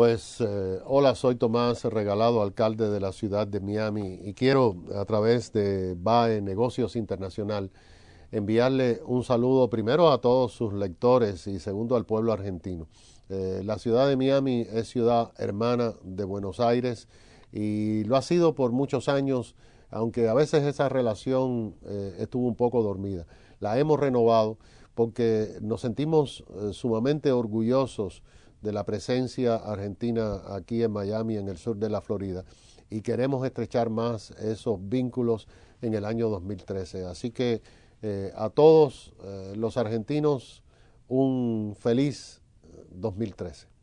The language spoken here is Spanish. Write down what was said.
Pues eh, hola, soy Tomás Regalado, alcalde de la ciudad de Miami y quiero a través de BAE Negocios Internacional enviarle un saludo primero a todos sus lectores y segundo al pueblo argentino. Eh, la ciudad de Miami es ciudad hermana de Buenos Aires y lo ha sido por muchos años, aunque a veces esa relación eh, estuvo un poco dormida. La hemos renovado porque nos sentimos sumamente orgullosos de la presencia argentina aquí en Miami, en el sur de la Florida, y queremos estrechar más esos vínculos en el año 2013. Así que eh, a todos eh, los argentinos un feliz 2013. Eh,